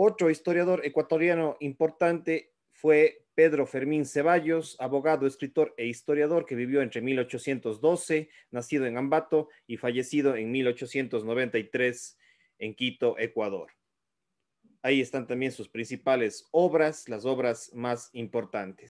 Otro historiador ecuatoriano importante fue Pedro Fermín Ceballos, abogado, escritor e historiador que vivió entre 1812, nacido en Ambato y fallecido en 1893 en Quito, Ecuador. Ahí están también sus principales obras, las obras más importantes.